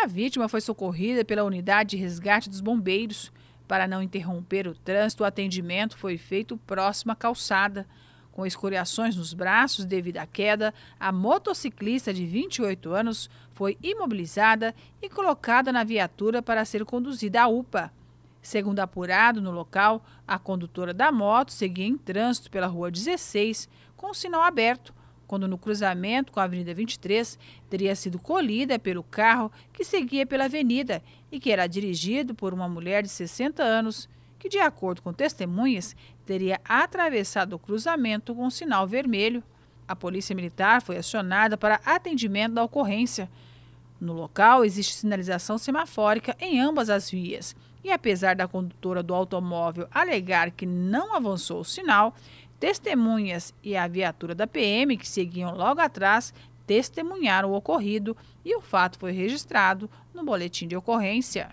A vítima foi socorrida pela unidade de resgate dos bombeiros. Para não interromper o trânsito, o atendimento foi feito próximo à calçada. Com escoriações nos braços devido à queda, a motociclista de 28 anos foi imobilizada e colocada na viatura para ser conduzida à UPA. Segundo apurado no local, a condutora da moto seguia em trânsito pela rua 16 com o sinal aberto quando no cruzamento com a Avenida 23 teria sido colhida pelo carro que seguia pela avenida e que era dirigido por uma mulher de 60 anos, que, de acordo com testemunhas, teria atravessado o cruzamento com um sinal vermelho. A Polícia Militar foi acionada para atendimento da ocorrência. No local existe sinalização semafórica em ambas as vias. E apesar da condutora do automóvel alegar que não avançou o sinal, Testemunhas e a viatura da PM, que seguiam logo atrás, testemunharam o ocorrido e o fato foi registrado no boletim de ocorrência.